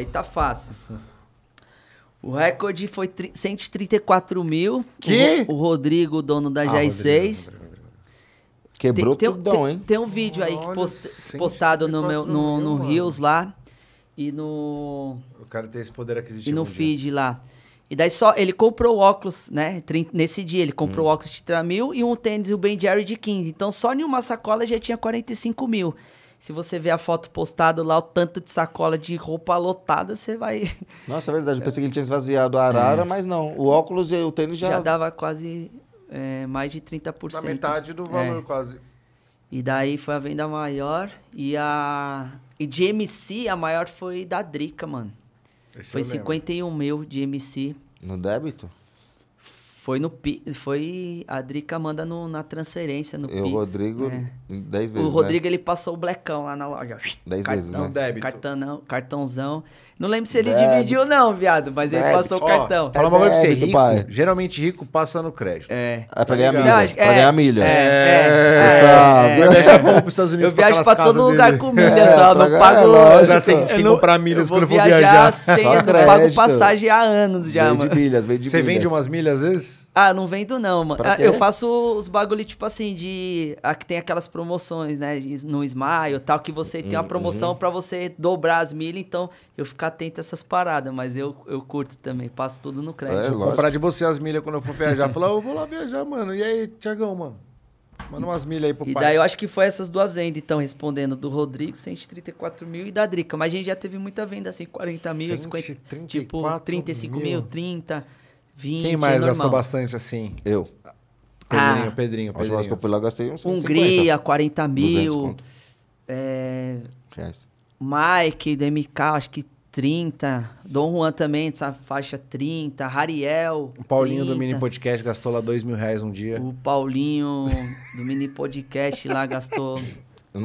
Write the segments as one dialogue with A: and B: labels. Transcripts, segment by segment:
A: Aí tá fácil. O recorde foi 134 mil. Que? O, o Rodrigo, dono da ah, 6 Quebrou tem, tudão, tem, um, hein? Tem, tem um vídeo aí Olha, post, postado no, meu, no, mil, no Rios lá. E no. O cara tem esse poder aquisitivo. E no feed dia. lá. E daí só. Ele comprou óculos, né? Nesse dia, ele comprou hum. óculos de 3 mil e um tênis, o Ben Jerry de 15. Então só em uma sacola já tinha 45 mil. Se você vê a foto postada lá, o tanto de sacola de roupa lotada, você vai. Nossa, é verdade. Eu pensei que ele tinha esvaziado a arara, é. mas não. O óculos e o tênis já. Já dava quase é, mais de 30%. Da metade do valor, é. quase. E daí foi a venda maior. E a. E de MC, a maior foi da Drica, mano. Esse foi 51 mil de MC. No débito? Foi no foi a Drica manda no, na transferência no E o Rodrigo né? dez vezes. O né? Rodrigo né? ele passou o blecão lá na loja. Dez cartão, vezes, né? Débito. Cartão, cartãozão. Não lembro se ele débito. dividiu não, viado, mas débito. ele passou o cartão. Fala uma coisa pra você, rico, pai. geralmente rico passa no crédito. É. É pra ganhar tá milha. É, pra ganhar milha. É. é, é, é, é é, eu viajo é para os Estados Unidos. Eu viajo para todo lugar com milhas, só. Não pago. Lógico. Já sei que comprar milhas quando eu vou viajar. Sem, eu não pago passagem há anos já, mano. Vende milhas, vende milhas. Você vende umas milhas às vezes? Ah, não vendo não, mano. Ah, eu faço os bagulho, tipo assim, de. Aqui ah, tem aquelas promoções, né? No Smile e tal, que você tem uma uhum. promoção para você dobrar as milhas. Então, eu ficar atento a essas paradas, mas eu, eu curto também, passo tudo no é, crédito. É, comprar de você as milhas quando eu for viajar. Falar, eu vou lá viajar, mano. E aí, Tiagão, mano? Manda umas milhas aí pro e pai. E daí eu acho que foi essas duas vendas, então, respondendo. Do Rodrigo, 134 mil e da Drica. Mas a gente já teve muita venda, assim, 40 mil, 50, tipo, 35 mil, 30, 20. Quem mais é gastou bastante assim? Eu. Pedrinho, ah, Pedrinho, Pedrinho. Acho que eu fui lá, gastei uns 150, Hungria, 40 mil. É... Reais. Mike, do MK, acho que 30. Dom Juan também, essa faixa 30. Rariel. O Paulinho 30. do Mini Podcast gastou lá 2 mil reais um dia. O Paulinho do Mini Podcast lá gastou.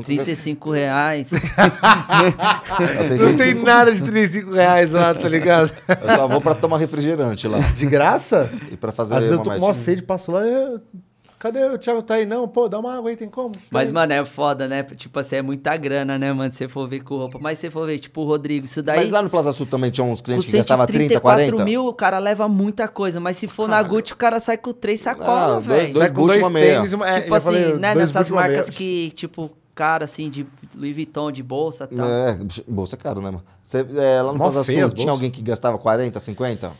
A: 35 vi. reais. não tem nada de 35 reais lá, tá ligado? Eu só vou pra tomar refrigerante lá. De graça? E pra fazer Às vezes eu tô com maior sede, passo lá e Cadê o Thiago tá aí? Não, pô, dá uma água aí, tem como? Tem. Mas, mano, é foda, né? Tipo assim, é muita grana, né, mano? Se você for ver com roupa. Mas se você for ver, tipo, o Rodrigo, isso daí. Mas lá no Plaza Sul também tinha uns clientes que gastavam 30, 40? mil, o cara leva muita coisa. Mas se for Caramba. na Gucci, o cara sai com três sacolas, velho. Sai com dois, dois tênis e uma é, Tipo assim, falei, né? Nessas marcas que, tipo, cara, assim, de Louis Vuitton, de bolsa e tal. É, bolsa é caro, né, mano? é, lá no Mó Plaza Sul tinha alguém que gastava 40, 50?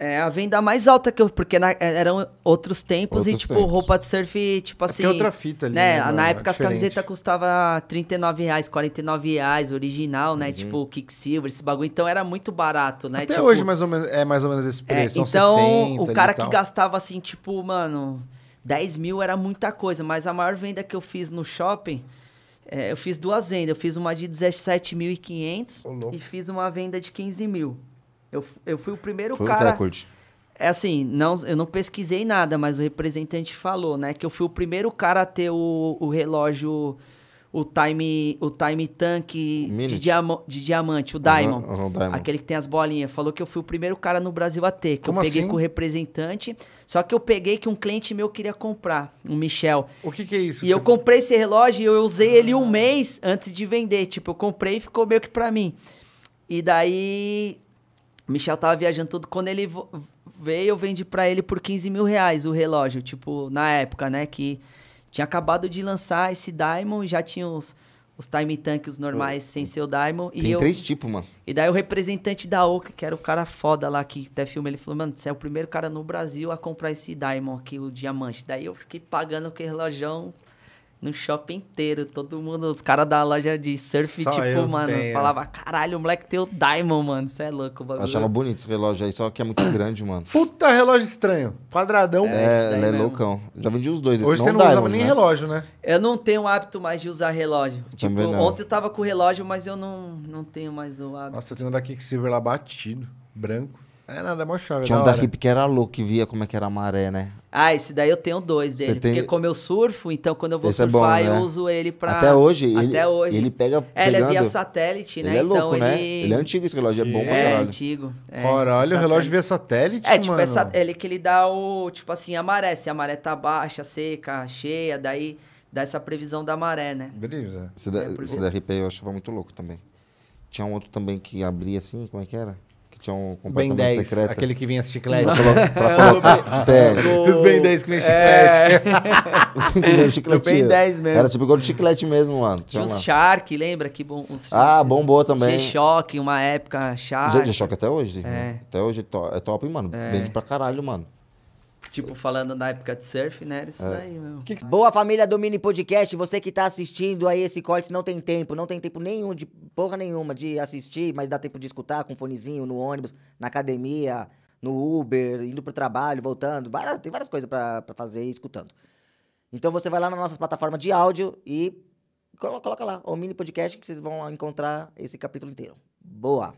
A: É a venda mais alta que eu. Porque na, é, eram outros tempos outros e, tipo, tempos. roupa de surf, tipo é é assim. É outra fita ali. Né? né? Na época as camisetas custavam 39 reais, reais, original, né? Uhum. Tipo, Kicksilver, esse bagulho. Então era muito barato, né? Até tipo, hoje mais ou menos, é mais ou menos esse preço. É, então, o cara que gastava assim, tipo, mano, 10 mil era muita coisa. Mas a maior venda que eu fiz no shopping. É, eu fiz duas vendas. Eu fiz uma de 17.500 oh, e fiz uma venda de 15 mil. Eu, eu fui o primeiro Foi cara. O recorde. É assim, não, eu não pesquisei nada, mas o representante falou, né? Que eu fui o primeiro cara a ter o, o relógio, o time, o time tank de, diam de, diamante, o Diamond, uhum, uhum, Diamond, Aquele que tem as bolinhas. Falou que eu fui o primeiro cara no Brasil a ter. Que Como eu peguei assim? com o representante. Só que eu peguei que um cliente meu queria comprar, um Michel. O que, que é isso? E eu comprei esse relógio e eu usei ele um mês antes de vender. Tipo, eu comprei e ficou meio que pra mim. E daí Michel tava viajando tudo. Quando ele veio, eu vendi para ele por 15 mil reais o relógio. Tipo, na época, né? Que tinha acabado de lançar esse Diamond e já tinha os, os time tanks normais sem seu Diamond. Tem e eu, três tipos, mano. E daí o representante da Oca, que era o cara foda lá que até filme, ele falou, mano, você é o primeiro cara no Brasil a comprar esse Diamond aqui, o diamante. Daí eu fiquei pagando aquele relógio no shopping inteiro. Todo mundo, os caras da loja de surf, só tipo, mano, tenho. falava, caralho, o moleque tem o Diamond, mano. Você é louco, o achava bonito esse relógio aí, só que é muito grande, mano. Puta relógio estranho. Quadradão. É, é, é loucão. Já vendi os dois. Hoje não você não Diamond, usava nem né? relógio, né? Eu não tenho hábito mais de usar relógio. Tipo, ontem eu tava com relógio, mas eu não, não tenho mais o hábito. Nossa, eu tenho um daqui que silver lá batido, branco. É nada, é mó chave. Tinha um da, Rip que era louco, que via como é que era a maré, né? Ah, esse daí eu tenho dois dele. Tem... Porque como eu surfo, então quando eu vou esse surfar, é bom, né? eu uso ele pra. Até hoje? Até ele, hoje. Ele pega. É, ele é via satélite, né? Ele é louco, então, né? Ele... ele... é antigo esse relógio, é bom pra É, antigo. É, Fora, olha o relógio via satélite. É, tipo, é mano. Essa, ele que ele dá o. Tipo assim, a maré. Se a maré tá baixa, seca, cheia, daí dá essa previsão da maré, né? Beleza. Esse, da, é, esse da RP eu achava muito louco também. Tinha um outro também que abria assim, como é que era? que tinha um compartimento 10, secreto. Aquele que vinha chiclete. Pra, colo pra do... É, ben 10 que vinha chiclete. É. chiclete. Ben 10 mesmo. Era tipo igual de chiclete mesmo, mano. Tinha uns Shark, lembra? Que bom, uns, ah, bombou também. G-Shock, uma época Shark. G-Shock até hoje. É. Né? Até hoje é, é top, mano. É. Vende pra caralho, mano. Tipo, falando na época de surf, né? Era isso é. daí, meu. Boa família do Mini Podcast, você que tá assistindo aí esse corte, não tem tempo, não tem tempo nenhum, de porra nenhuma, de assistir, mas dá tempo de escutar com fonezinho no ônibus, na academia, no Uber, indo pro trabalho, voltando. tem várias coisas pra, pra fazer escutando. Então você vai lá na nossa plataforma de áudio e coloca lá o Mini Podcast que vocês vão encontrar esse capítulo inteiro. Boa!